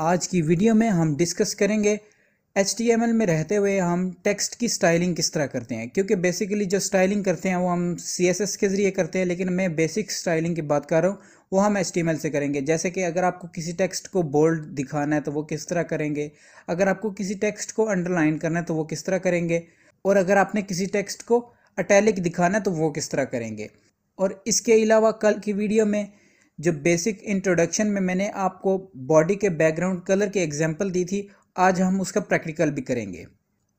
आज की वीडियो में हम डिस्कस करेंगे एच में रहते हुए हम टेक्स्ट की स्टाइलिंग किस तरह करते हैं क्योंकि बेसिकली जो स्टाइलिंग करते हैं वो हम सी के ज़रिए करते हैं लेकिन मैं बेसिक स्टाइलिंग की बात कर रहा हूँ वो हम एच से करेंगे जैसे कि अगर आपको किसी टेक्स्ट को बोल्ड दिखाना है तो वो किस तरह करेंगे अगर आपको किसी टेक्स्ट को अंडरलाइन करना है तो वो किस तरह करेंगे और अगर आपने किसी टेक्स्ट को अटैलिक दिखाना है तो वो किस तरह करेंगे और इसके अलावा कल की वीडियो में जो बेसिक इंट्रोडक्शन में मैंने आपको बॉडी के बैकग्राउंड कलर की एग्जाम्पल दी थी आज हम उसका प्रैक्टिकल भी करेंगे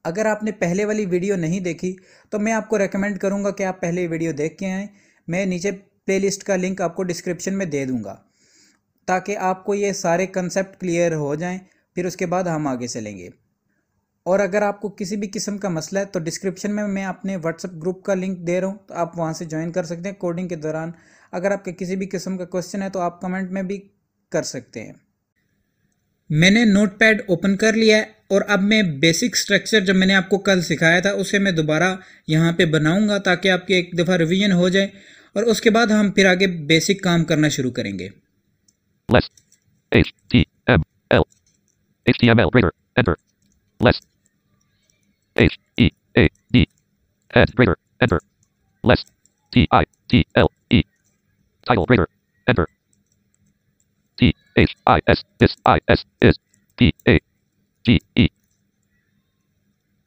अगर आपने पहले वाली वीडियो नहीं देखी तो मैं आपको रेकमेंड करूँगा कि आप पहले वीडियो देख के आएँ मैं नीचे प्लेलिस्ट का लिंक आपको डिस्क्रिप्शन में दे दूँगा ताकि आपको ये सारे कंसेप्ट क्लियर हो जाएँ फिर उसके बाद हम आगे चलेंगे और अगर आपको किसी भी किस्म का मसला है तो डिस्क्रिप्शन में मैं अपने व्हाट्सअप ग्रुप का लिंक दे रहा हूँ तो आप वहाँ से ज्वाइन कर सकते हैं कोडिंग के दौरान अगर आपके किसी भी किस्म का क्वेश्चन है तो आप कमेंट में भी कर सकते हैं मैंने पैड ओपन कर लिया है और अब मैं बेसिक स्ट्रक्चर जब मैंने आपको कल सिखाया था उसे मैं दोबारा यहाँ पे बनाऊँगा ताकि आपके एक दफ़ा रिवीजन हो जाए और उसके बाद हम फिर आगे बेसिक काम करना शुरू करेंगे Less, HTML, HTML, enter, less, H E A D S greater enter less T I T L E title greater enter T H I S is I S is T A G E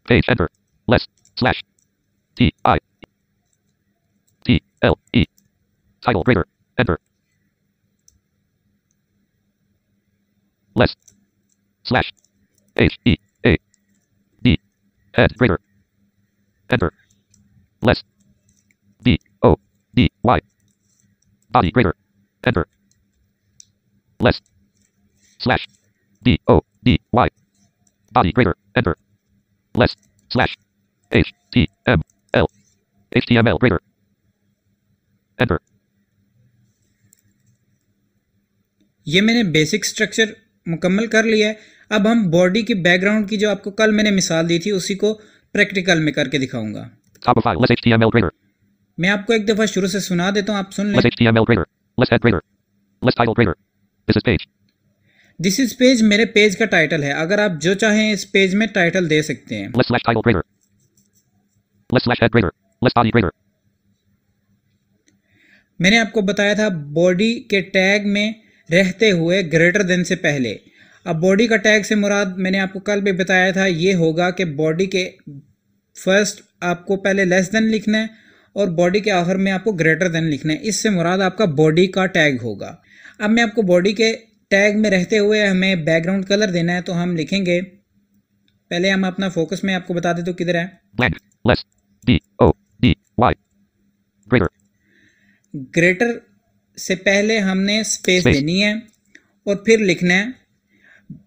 page enter less slash T I T L E title greater enter less slash Add greater. Enter. Less. B O D Y. Body greater. Enter. Less. Slash. B O D Y. Body greater. Enter. Less. Slash. H T M L. HTML greater. Enter. ये मैंने basic structure मुकम्मल कर लिया है अब हम body की background की जो आपको कल मैंने मिसाल दी थी उसी को प्रैक्टिकल में करके दिखाऊंगा मैं आपको एक दफा शुरू से सुना देता हूँ आप सुन लें दिस इज पेज मेरे पेज का टाइटल है अगर आप जो चाहें इस पेज में टाइटल दे सकते हैं मैंने आपको बताया था बॉडी के टैग में रहते हुए ग्रेटर देन से पहले अब बॉडी का टैग से मुराद मैंने आपको कल भी बताया था ये होगा कि बॉडी के फर्स्ट आपको पहले लेस देन लिखना है और बॉडी के आखिर में आपको ग्रेटर देन लिखना है इससे मुराद आपका बॉडी का टैग होगा अब मैं आपको बॉडी के टैग में रहते हुए हमें बैकग्राउंड कलर देना है तो हम लिखेंगे पहले हम अपना फोकस में आपको बता दें तो किधर है less, D, o, D, y, greater. Greater से पहले हमने स्पेस देनी है और फिर लिखना है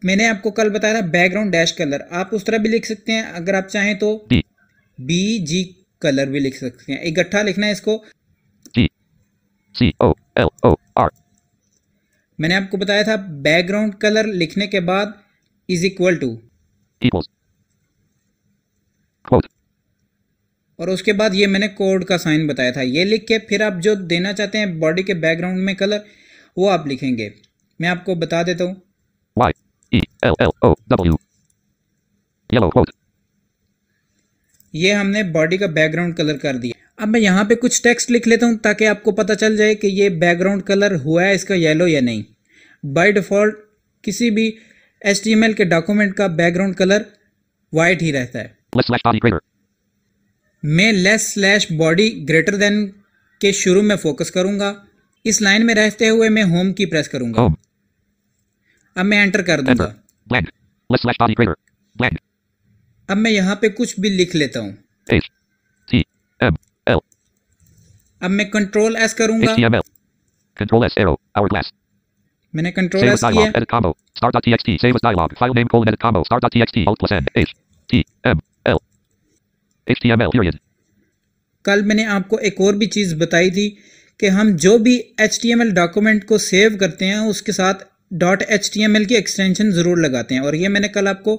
मैंने आपको कल बताया था बैकग्राउंड डैश कलर आप उस तरह भी लिख सकते हैं अगर आप चाहें तो बी जी कलर भी लिख सकते हैं इकट्ठा लिखना है इसको मैंने आपको बताया था बैकग्राउंड कलर लिखने के बाद इज इक्वल टू और उसके बाद ये मैंने कोड का साइन बताया था ये लिख के फिर आप जो देना चाहते हैं बॉडी के बैकग्राउंड में कलर वो आप लिखेंगे मैं आपको बता देता हूँ E L L O W yellow quote ये हमने बॉडी का बैकग्राउंड कलर कर दिया अब मैं यहाँ पे कुछ टेक्स्ट लिख लेता हूँ ताकि आपको पता चल जाए कि ये बैकग्राउंड कलर हुआ है इसका येलो या नहीं बाय डिफ़ॉल्ट किसी भी एच के डॉक्यूमेंट का बैकग्राउंड कलर वाइट ही रहता है मैं less slash body greater than के शुरू में फोकस करूँगा इस लाइन में रहते हुए मैं होम की प्रेस करूँगा अब मैं एंटर कर दूंगा अब मैं यहाँ पे कुछ भी लिख लेता हूँ अब मैं कंट्रोल एस करूंगा कंट्रोल एस एरो मैंने कंट्रोल एस किया कल मैंने आपको एक और भी चीज़ बताई थी कि हम जो भी एच डॉक्यूमेंट को सेव करते हैं उसके साथ dot H T M L की एक्सटेंशन जरूर लगाते हैं और ये मैंने कल आपको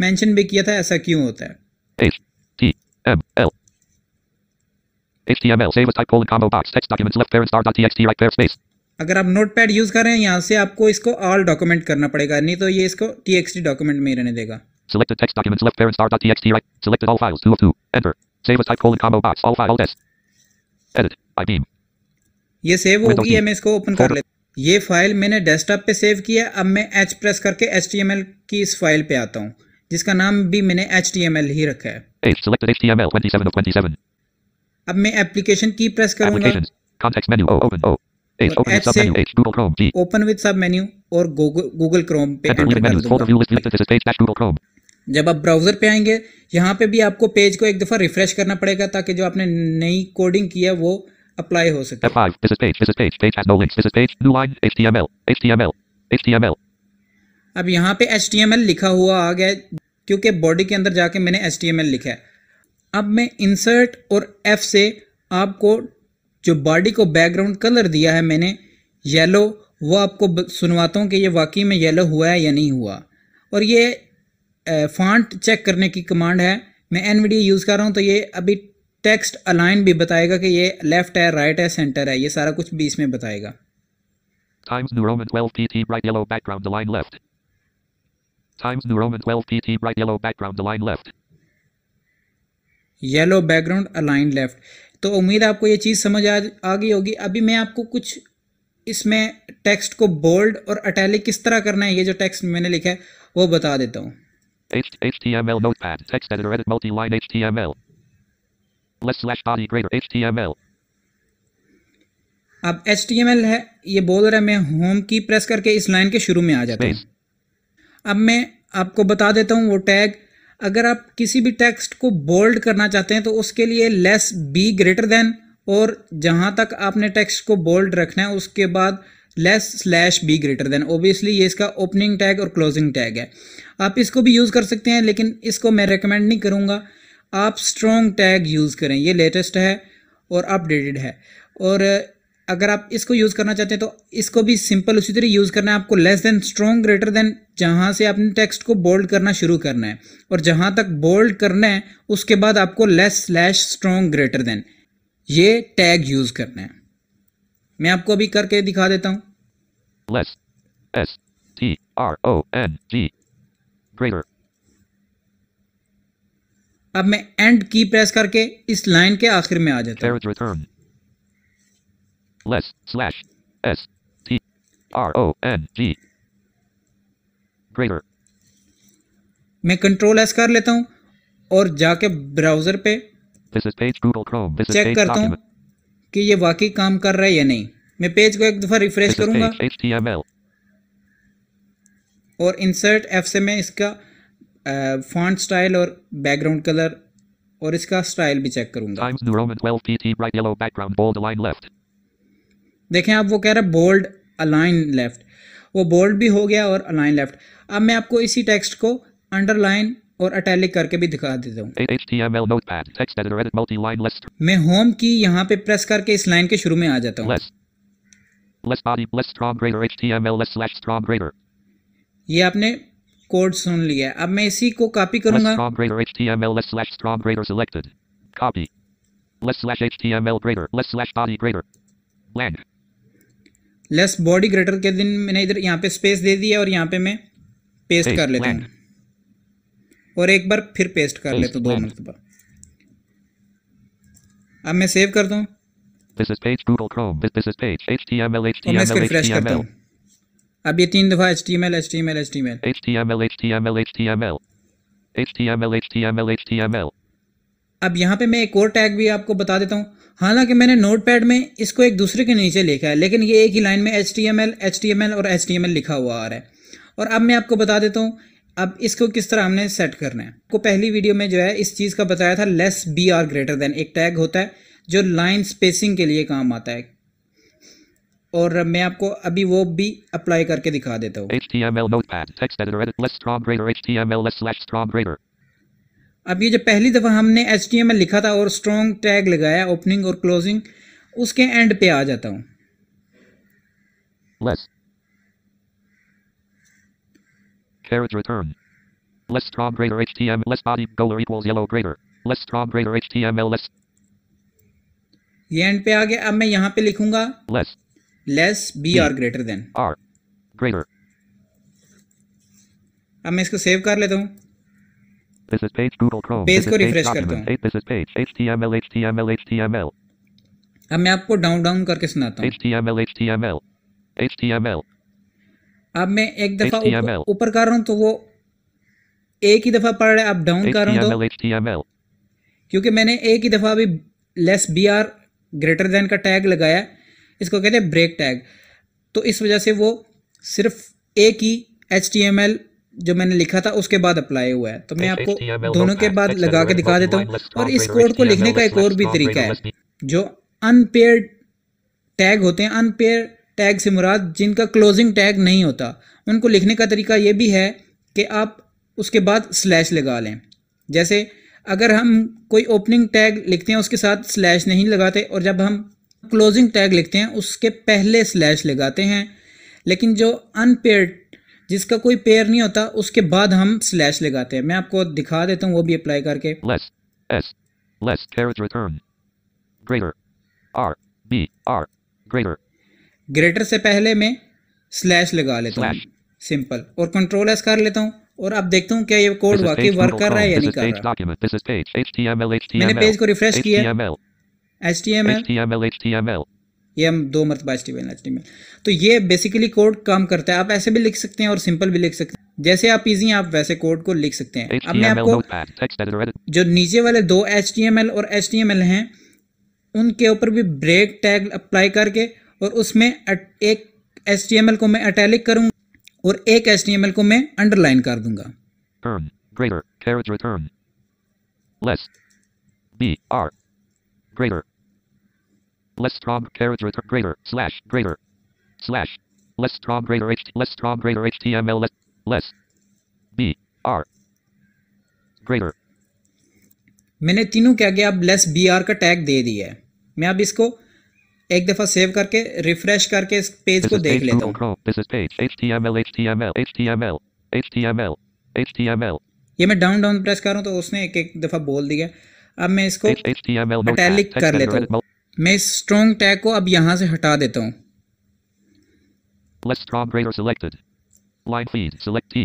मैंशन भी किया था ऐसा क्यों होता है अगर आप नोट पैड यूज कर यहाँ से आपको इसको ऑल डॉक्यूमेंट करना पड़ेगा नहीं तो ये इसको टी एक्स टी डॉक्यूमेंट में रहने देगा ये सेव होगी मैं इसको ओपन कर लेता ये फाइल मैंने डेस्कटॉप पे सेव किया अब मैं एच प्रेस करके एच की इस फाइल पे आता हूँ जिसका नाम भी मैंने एच ही रखा है 27 27. अब मैं एप्लीकेशन की press open with sub menu और गूगल क्रोम पे जब आप ब्राउजर पे आएंगे यहाँ पे भी आपको पेज को एक दफा रिफ्रेश करना पड़ेगा ताकि जो आपने नई कोडिंग किया वो अप्लाई हो सके F5, visit page, visit page, page has no links, visit page, new line, HTML, HTML, HTML. अब यहाँ पे HTML लिखा हुआ आ गया क्योंकि बॉडी के अंदर जाके मैंने HTML लिखा है अब मैं इंसर्ट और F से आपको जो बॉडी को बैकग्राउंड कलर दिया है मैंने येलो वो आपको सुनवाता हूँ कि ये वाकई में येलो हुआ है या नहीं हुआ और ये फॉन्ट चेक करने की कमांड है मैं एन यूज़ कर रहा हूँ तो ये अभी टेक्स्ट अलाइन भी बताएगा कि ये लेफ्ट है राइट है सेंटर है ये सारा कुछ भी इसमें बताएगा 12 PT 12 PT yellow background align left तो उम्मीद आपको ये चीज़ समझ आ, आ गई होगी अभी मैं आपको कुछ इसमें टेक्स्ट को बोल्ड और अटैलिक किस तरह करना है ये जो टेक्स्ट मैंने लिखा है वो बता देता हूँ less slash body greater HTML. अब html है ये बोल रहा है मैं होम की प्रेस करके इस लाइन के शुरू में आ जाता हूं अब मैं आपको बता देता हूं वो टैग अगर आप किसी भी टेक्स्ट को बोल्ड करना चाहते हैं तो उसके लिए लेस बी ग्रेटर देन और जहां तक आपने टेक्स्ट को बोल्ड रखना है उसके बाद less slash B greater than obviously ये इसका ओपनिंग टैग और क्लोजिंग टैग है आप इसको भी यूज़ कर सकते हैं लेकिन इसको मैं रिकमेंड नहीं करूँगा आप स्ट्रॉन्ग टैग यूज़ करें ये लेटेस्ट है और अपडेटेड है और अगर आप इसको यूज़ करना चाहते हैं तो इसको भी सिंपल उसी तरह यूज़ करना है आपको less than strong greater than जहाँ से आपने टेक्स्ट को बोल्ड करना शुरू करना है और जहाँ तक बोल्ड करना है उसके बाद आपको less slash strong greater than ये टैग यूज़ करना है मैं आपको अभी करके दिखा देता हूँ less s t r o n g greater अब मैं एंड की प्रेस करके इस लाइन के आखिर में आ जाता हूँ मैं कंट्रोल एस कर लेता हूँ और जाके ब्राउजर पे चेक करता हूँ कि ये वाकई काम कर रहा है या नहीं मैं पेज को एक दफ़ा रिफ्रेश करूंगा और इंसर्ट एफ से मैं इसका फॉन्ट स्टाइल और बैकग्राउंड कलर और इसका स्टाइल भी चेक करूंगा देखें आप वो कह रहा हैं बोल्ड अलाइन लेफ्ट वो बोल्ड भी हो गया और अलाइन लेफ्ट अब मैं आपको इसी टेक्स्ट को अंडरलाइन और अटैलिक करके भी दिखा देता हूँ मैं होम की यहाँ पे प्रेस करके इस लाइन के शुरू में आ जाता हूँ ये आपने कोड सुन लिया अब मैं इसी को कॉपी करूंगा Copy. Less slash HTML greater. Less slash body greater. Lang. Less body greater के दिन मैंने इधर यहाँ पे स्पेस दे दिया और यहाँ पे मैं पेस्ट hey, कर लेता हूँ और एक बार फिर पेस्ट कर लेता हूँ दो मरतबा अब मैं सेव करता हूँ This is page Google Chrome. This, this is page HTML HTML HTML. अब ये तीन दफा HTML HTML HTML HTML HTML HTML HTML HTML HTML अब यहाँ पे मैं एक और टैग भी आपको बता देता हूँ हालांकि मैंने नोटपैड में इसको एक दूसरे के नीचे लिखा है लेकिन ये एक ही लाइन में HTML HTML और HTML लिखा हुआ आ रहा है और अब मैं आपको बता देता हूँ अब इसको किस तरह हमने सेट करना है आपको पहली वीडियो में जो है इस चीज़ का बताया था less B R greater than एक टैग होता है जो लाइन स्पेसिंग के लिए काम आता है और मैं आपको अभी वो भी अप्लाई करके दिखा देता हूँ अब ये जो पहली दफ़ा हमने एच टी एम एल लिखा था और स्ट्रॉन्ग टैग लगाया ओपनिंग और क्लोजिंग उसके एंड पे आ जाता हूँ Carriage return. Less strong greater HTML less body color equals yellow greater. Less strong greater HTML less. ये एंड पे आ गया अब मैं यहाँ पे लिखूंगा less less B R greater than R greater अब मैं इसको सेव कर लेता हूँ This is page Google Chrome. Page को रिफ्रेश करता हूँ. This is page HTML HTML HTML. अब मैं आपको डाउन डाउन करके सुनाता हूँ. HTML HTML HTML. अब मैं एक दफा ऊपर कर रहा हूँ तो वो एक ही दफा पढ़ रहा है अब डाउन कर रहा हूँ तो क्योंकि मैंने एक ही दफा अभी less B R greater than का टैग लगाया इसको कहते हैं ब्रेक टैग तो इस वजह से वो सिर्फ एक ही एच जो मैंने लिखा था उसके बाद अप्लाई हुआ है तो मैं आपको दोनों के बाद लगा के दिखा देता हूँ और इस कोड को लिखने का एक और भी तरीका है जो अनपेयर टैग होते हैं अनपेयर टैग से मुराद जिनका क्लोजिंग टैग नहीं होता उनको लिखने का तरीका ये भी है कि आप उसके बाद स्लैश लगा लें जैसे अगर हम कोई ओपनिंग टैग लिखते हैं उसके साथ स्लैश नहीं लगाते और जब हम क्लोजिंग टैग लिखते हैं उसके पहले स्लैश लगाते हैं लेकिन जो अनपेयर जिसका कोई पेयर नहीं होता उसके बाद हम स्लैश लगाते हैं मैं आपको दिखा देता हूँ वो भी अप्लाई करके less, S, less return, greater, R, B, R, greater. Greater से पहले मैं स्लैश लगा लेता हूँ सिंपल और कंट्रोल एस कर लेता हूँ और अब देखता हूँ क्या ये कोड वाकई वर्क कर रहा है या नहीं कर रहा मैंने पेज को रिफ्रेश किया एच टी एम एल ये हम दो मरतबा H T M H T M तो ये बेसिकली कोड काम करता है आप ऐसे भी लिख सकते हैं और सिंपल भी लिख सकते हैं जैसे आप इजी आप वैसे कोड को लिख सकते हैं अब मैं आपको जो नीचे वाले दो एच टी एम एल और एच टी एम एल हैं उनके ऊपर भी ब्रेक टैग अप्लाई करके और उसमें एक एच टी एम एल को मैं अटैलिक करूँगा और एक एच टी एम एल को मैं अंडरलाइन कर दूंगा turn, greater, carriage return, less, b, r, greater, less strong character greater slash greater slash less strong greater h less strong greater html less less b r greater मैंने तीनों के आगे अब less B R का tag दे दिया है मैं अब इसको एक दफा सेव करके रिफ्रेश करके इस पेज को देख लेता हूँ दिस पेज ये मैं डाउन डाउन प्रेस कर रहा हूँ तो उसने एक एक दफा बोल दिया अब मैं इसको अटैलिक कर लेता हूँ मैं इस स्ट्रॉन्ग टैग को अब यहाँ से हटा देता हूँ Less strong greater selected. Line feed select T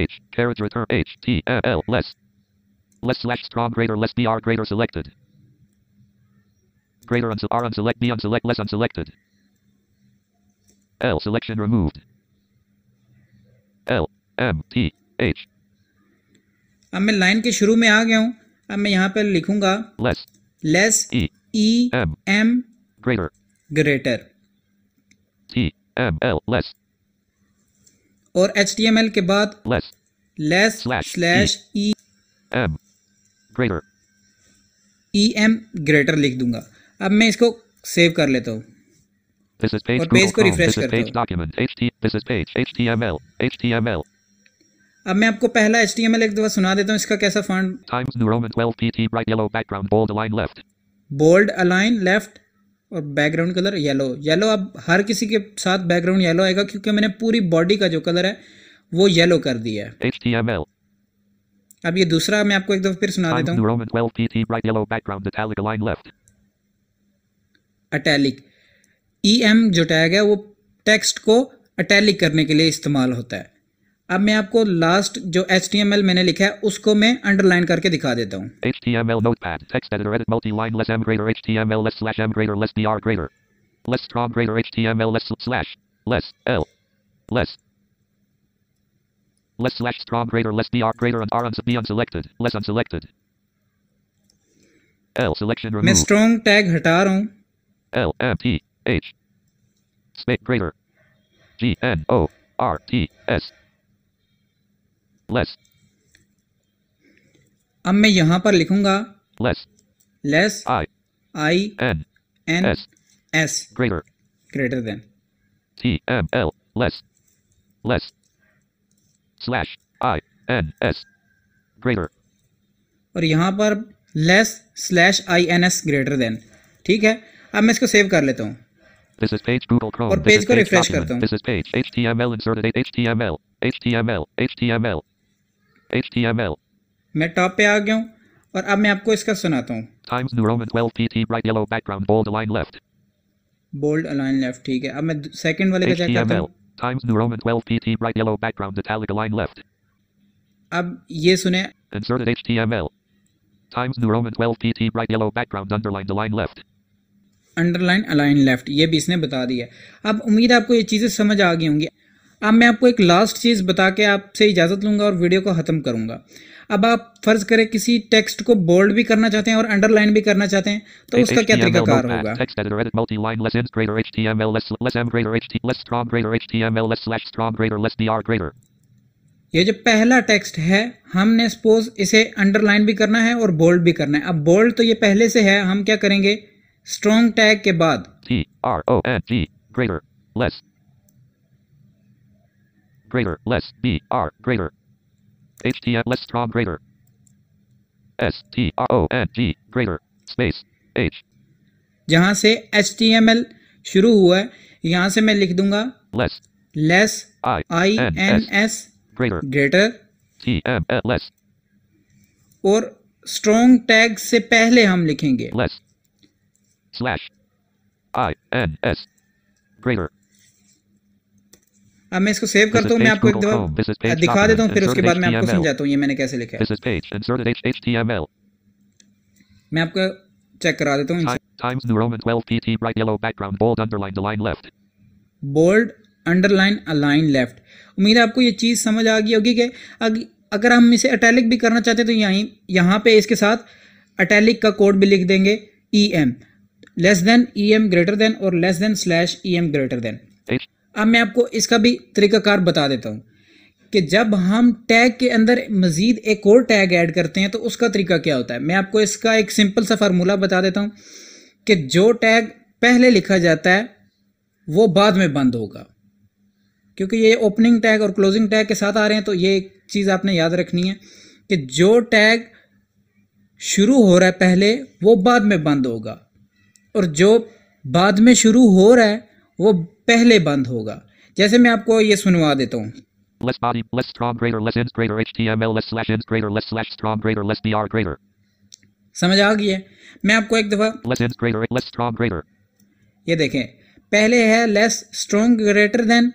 H carriage return H T M. L less less slash strong greater less B R greater selected. Greater unse R unselect B unselect less unselected. L selection removed. L M T H. अब मैं line के शुरू में आ गया हूँ अब मैं यहाँ पर लिखूंगा less less E E M, M greater greater T M L less और एच टी एम एल के बाद less less slash E M greater E M greater लिख दूंगा अब मैं इसको सेव कर लेता हूँ और पेज को page HTML HTML अब मैं आपको पहला एच टी एम एल एक दफा सुना देता हूँ इसका कैसा left बोल्ड अलाइन लेफ्ट और बैकग्राउंड कलर येलो येलो अब हर किसी के साथ बैकग्राउंड येलो आएगा क्योंकि मैंने पूरी बॉडी का जो कलर है वो येलो कर दिया है अब ये दूसरा मैं आपको एक दफा फिर सुना देता हूँ अटैलिक ई एम जो टैग है वो टेक्स्ट को अटैलिक करने के लिए इस्तेमाल होता है अब मैं आपको लास्ट जो एच मैंने लिखा है उसको मैं अंडरलाइन करके दिखा देता हूँ Less slash strong greater less br greater and r uns, b unselected less unselected L selection remove मैं strong tag हटा रहा हूँ L M T H space greater G N O R T S less अब मैं यहां पर लिखूंगा less less I I N N S S greater greater than T M L less less slash I N S greater और यहां पर less slash I N S greater than ठीक है अब मैं इसको सेव कर लेता हूं This is page Google Chrome. और पेज को रिफ्रेश करता हूँ. This is page HTML inserted HTML HTML HTML HTML मैं टॉप पे आ गया हूँ और अब मैं आपको इसका सुनाता हूँ Times New Roman 12 PT bright yellow background bold align left bold align left ठीक है अब मैं सेकंड वाले का चेक करता हूँ Times New Roman 12 PT bright yellow background italic align left अब ये सुने inserted HTML Times New Roman 12 PT bright yellow background underlined align left underline align left ये भी इसने बता दिया अब उम्मीद आपको ये चीज़ें समझ आ गई होंगी अब मैं आपको एक लास्ट चीज़ बता के आपसे इजाज़त लूँगा और वीडियो को ख़त्म करूँगा अब आप फ़र्ज़ करें किसी टेक्स्ट को बोल्ड भी करना चाहते हैं और अंडरलाइन भी करना चाहते हैं तो hey, उसका क्या तरीकाकार होगा ये जो पहला टेक्स्ट है हमने सपोज इसे अंडरलाइन भी करना है और बोल्ड भी करना है अब बोल्ड तो ये पहले से है हम क्या करेंगे स्ट्रॉन्ग टैग के बाद T, R, O, N, G, greater, less, greater less B R greater h t HTM less strong greater S T R O N G greater space H जहाँ से एच टी एम एल शुरू हुआ है यहाँ से मैं लिख दूंगा less less s, s greater greater t m l S और strong tag से पहले हम लिखेंगे less slash i n s greater अब मैं इसको सेव करता हूँ मैं आपको एक दफा दिखा देता हूँ फिर उसके बाद मैं आपको समझाता हूँ ये मैंने कैसे लिखा है मैं आपको चेक करा देता हूँ बोल्ड अंडरलाइन अलाइन लेफ्ट उम्मीद है आपको ये चीज़ समझ आ गई होगी कि अगर हम इसे अटैलिक भी करना चाहते हैं तो यहीं यहाँ पे इसके साथ अटैलिक का कोड भी लिख देंगे E M less than E M greater than और less than slash E M greater than अब मैं आपको इसका भी तरीकाकार बता देता हूँ कि जब हम टैग के अंदर मज़ीद एक और टैग ऐड करते हैं तो उसका तरीका क्या होता है मैं आपको इसका एक सिंपल सा फार्मूला बता देता हूँ कि जो टैग पहले लिखा जाता है वो बाद में बंद होगा क्योंकि ये ओपनिंग टैग और क्लोजिंग टैग के साथ आ रहे हैं तो ये एक चीज़ आपने याद रखनी है कि जो टैग शुरू हो रहा है पहले वो बाद में बंद होगा और जो बाद में शुरू हो रहा है वो पहले बंद होगा जैसे मैं आपको ये सुनवा देता हूँ less body, less strong, greater, less ins, greater, html, less slash ins, greater, less slash strong, greater, less br, greater. समझ आ गई है मैं आपको एक दफा less ins, greater, less strong, greater. ये देखें पहले है less strong greater than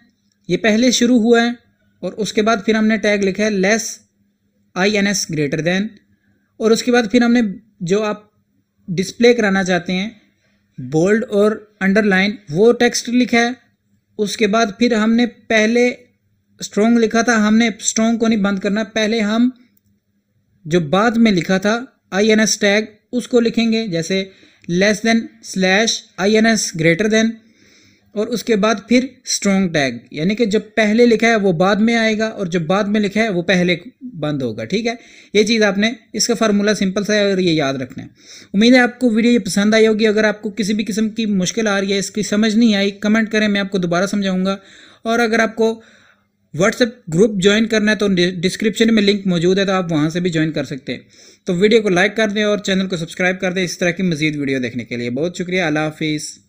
ये पहले शुरू हुआ है और उसके बाद फिर हमने टैग लिखा है less ins greater than और उसके बाद फिर हमने जो आप डिस्प्ले कराना चाहते हैं बोल्ड और अंडरलाइन वो टेक्स्ट लिखा है उसके बाद फिर हमने पहले स्ट्रोंग लिखा था हमने स्ट्रोंग को नहीं बंद करना पहले हम जो बाद में लिखा था आई एन एस टैग उसको लिखेंगे जैसे less than slash I N S greater than और उसके बाद फिर स्ट्रोंग टैग यानी कि जो पहले लिखा है वो बाद में आएगा और जो बाद में लिखा है वो पहले बंद होगा ठीक है ये चीज़ आपने इसका फार्मूला सिंपल सा है और ये याद रखना है उम्मीद है आपको वीडियो ये पसंद आई होगी अगर आपको किसी भी किस्म की मुश्किल आ रही है इसकी समझ नहीं आई कमेंट करें मैं आपको दोबारा समझाऊंगा और अगर आपको व्हाट्सएप ग्रुप ज्वाइन करना है तो डिस्क्रिप्शन में लिंक मौजूद है तो आप वहाँ से भी ज्वाइन कर सकते हैं तो वीडियो को लाइक कर दें और चैनल को सब्सक्राइब कर दें इस तरह की मजीद वीडियो देखने के लिए बहुत शुक्रिया अला हाफिज़